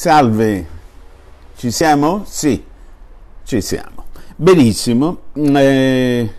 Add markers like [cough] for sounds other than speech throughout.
Salve, ci siamo? Sì, ci siamo. Benissimo, eh,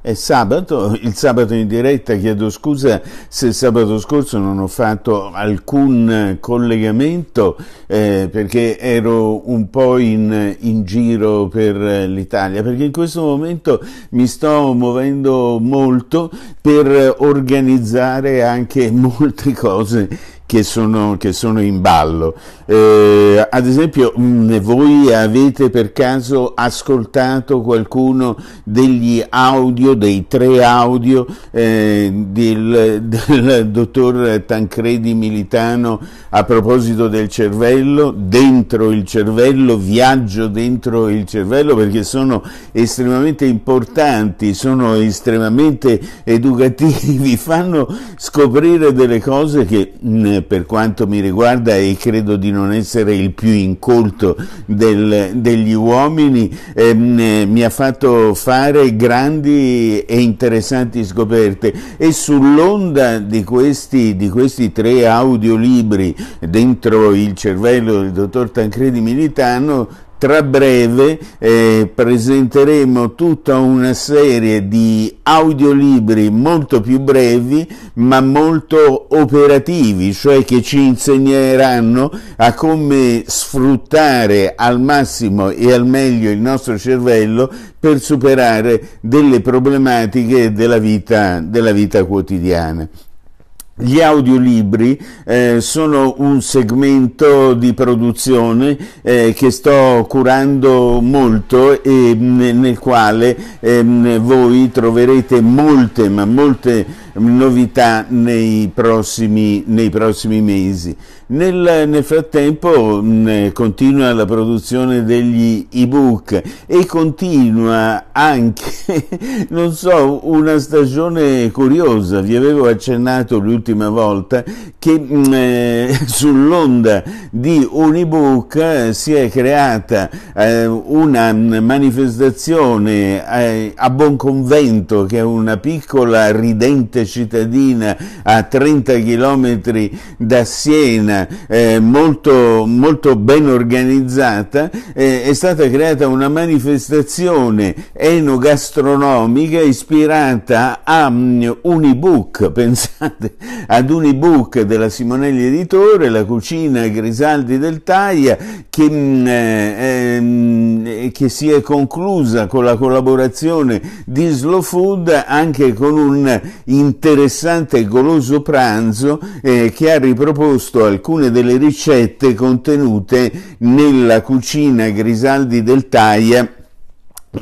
è sabato, il sabato in diretta, chiedo scusa se sabato scorso non ho fatto alcun collegamento eh, perché ero un po' in, in giro per l'Italia, perché in questo momento mi sto muovendo molto per organizzare anche [laughs] molte cose che sono, che sono in ballo. Eh, ad esempio, mh, mm, voi avete per caso ascoltato qualcuno degli audio, dei tre audio eh, del, [laughs] del dottor Tancredi Militano a proposito del cervello, dentro il cervello, viaggio dentro il cervello, perché sono estremamente importanti, sono estremamente educativi, [laughs] fanno scoprire delle cose che mh, mm, per quanto mi riguarda e credo di non essere il più incolto del, degli uomini, ehm, mi ha fatto fare grandi e interessanti scoperte e sull'onda di questi, di questi tre audiolibri dentro il cervello del dottor Tancredi Militano tra breve eh, presenteremo tutta una serie di audiolibri molto più brevi ma molto operativi, cioè che ci insegneranno a come sfruttare al massimo e al meglio il nostro cervello per superare delle problematiche della vita, della vita quotidiana. Gli audiolibri eh, sono un segmento di produzione eh, che sto curando molto e mm, nel quale eh, voi troverete molte, ma molte novità nei prossimi, nei prossimi mesi. Nel, nel frattempo mh, continua la produzione degli ebook e continua anche, [laughs] non so, una stagione curiosa. Vi avevo accennato l'ultima volta che mh, [laughs] sull'onda di un ebook eh, si è creata eh, una manifestazione eh, a Bonconvento, che è una piccola ridente cittadina a 30 km da Siena, eh, molto, molto, ben organizzata, eh, è stata creata una manifestazione enogastronomica ispirata a um, un ebook, [laughs] pensate, ad un ebook della Simonelli Editore, La cucina Grisaldi del Taglia, che, mh, mm, eh, ehm, eh, che si è conclusa con la collaborazione di Slow Food anche con un interessante e goloso pranzo eh, che ha riproposto alcune delle ricette contenute nella cucina Grisaldi del Taia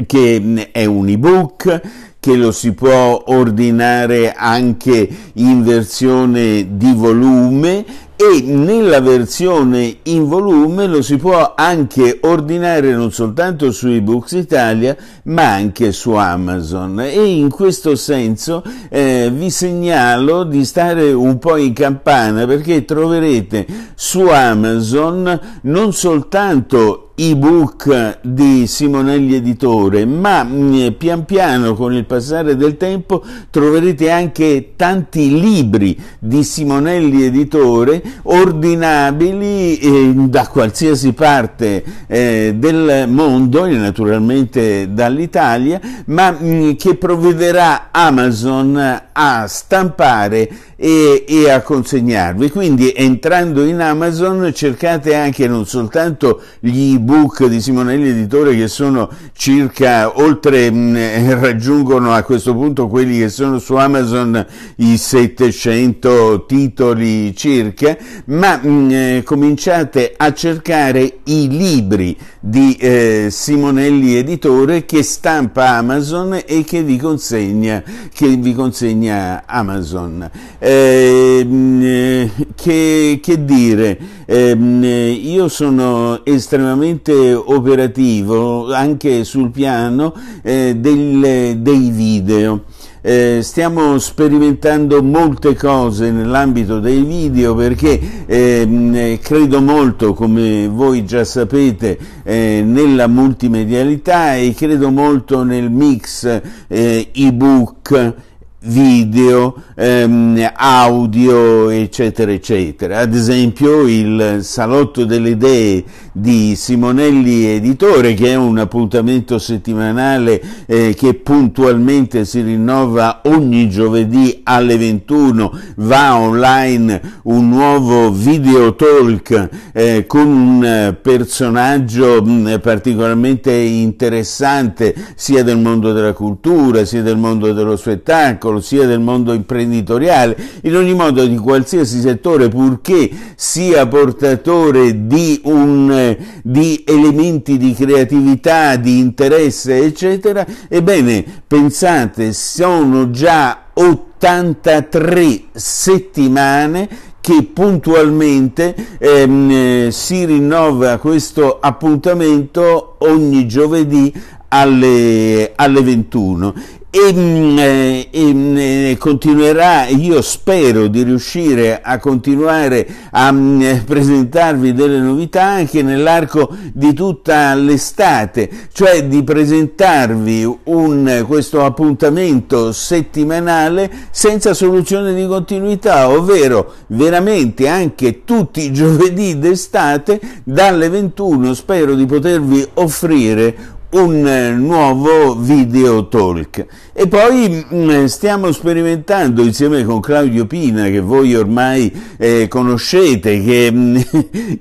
che mm, è un ebook che lo si può ordinare anche in versione di volume e nella versione in volume lo si può anche ordinare non soltanto su eBooks Italia ma anche su Amazon e in questo senso eh, vi segnalo di stare un po' in campana perché troverete su Amazon non soltanto ebook di Simonelli Editore, ma mm, pian piano con il passare del tempo troverete anche tanti libri di Simonelli Editore ordinabili eh, da qualsiasi parte eh, del mondo e naturalmente dall'Italia, ma mh, mm, che provvederà Amazon a stampare e, e a consegnarvi. Quindi entrando in Amazon cercate anche non soltanto gli ebook book di Simonelli Editore che sono circa oltre, mh, mm, eh, raggiungono a questo punto quelli che sono su Amazon i 700 titoli circa, ma mh, mm, eh, cominciate a cercare i libri di eh, Simonelli Editore che stampa Amazon e che vi consegna, che vi consegna Amazon. Ehm, eh, che, che, dire, eh, io sono estremamente estremamente operativo anche sul piano eh, del, dei video. Eh, stiamo sperimentando molte cose nell'ambito dei video perché ehm, eh, credo molto, come voi già sapete, eh, nella multimedialità e credo molto nel mix eh, ebook video, ehm, audio, eccetera, eccetera. Ad esempio il Salotto delle Idee di Simonelli Editore, che è un appuntamento settimanale eh, che puntualmente si rinnova ogni giovedì alle 21, va online un nuovo video talk eh, con un personaggio mh, mm, particolarmente interessante sia del mondo della cultura, sia del mondo dello spettacolo, agricolo sia del mondo imprenditoriale, in ogni modo di qualsiasi settore purché sia portatore di, un, di elementi di creatività, di interesse eccetera, ebbene pensate sono già 83 settimane che puntualmente ehm, si rinnova questo appuntamento ogni giovedì alle, alle 21 e, mm, eh, e, mm, e, eh, continuerà, io spero di riuscire a continuare a mh, mm, presentarvi delle novità anche nell'arco di tutta l'estate, cioè di presentarvi un, questo appuntamento settimanale senza soluzione di continuità, ovvero veramente anche tutti i giovedì d'estate dalle 21 spero di potervi offrire un eh, nuovo video talk e poi mm, eh, stiamo sperimentando insieme con Claudio Pina, che voi ormai eh, conoscete, che, mm,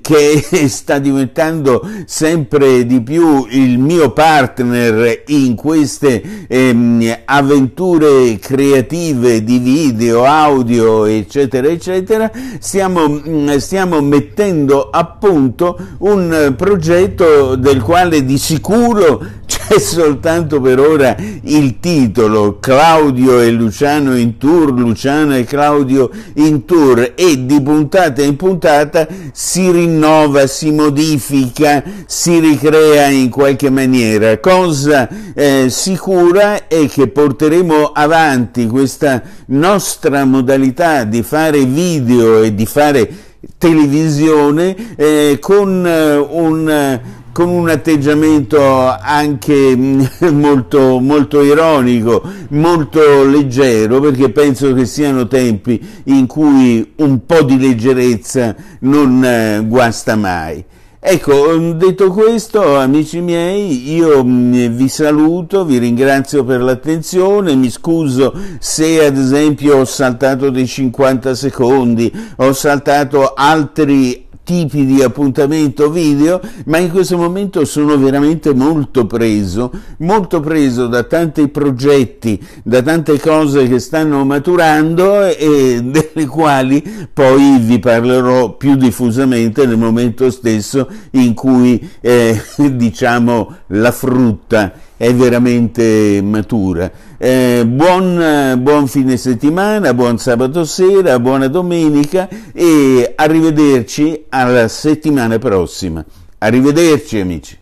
[laughs] che, sta diventando sempre di più il mio partner in queste eh, avventure creative di video, audio, eccetera, eccetera. Stiamo, mm, stiamo mettendo a punto un progetto del quale di sicuro è soltanto per ora il titolo Claudio e Luciano in tour, Luciano e Claudio in tour e di puntata in puntata si rinnova, si modifica, si ricrea in qualche maniera. Cosa eh, sicura è che porteremo avanti questa nostra modalità di fare video e di fare televisione eh, con eh, un con un atteggiamento anche mm, [laughs] molto, molto, ironico, molto leggero, perché penso che siano tempi in cui un po' di leggerezza non eh, guasta mai. Ecco, mm, detto questo, amici miei, io mm, vi saluto, vi ringrazio per l'attenzione, mi scuso se ad esempio ho saltato dei 50 secondi, ho saltato altri tipi di appuntamento video, ma in questo momento sono veramente molto preso, molto preso da tanti progetti, da tante cose che stanno maturando e delle quali poi vi parlerò più diffusamente nel momento stesso in cui eh, [laughs] diciamo la frutta è veramente matura. Eh, buon, buon fine settimana, buon sabato sera, buona domenica e arrivederci alla settimana prossima. Arrivederci amici.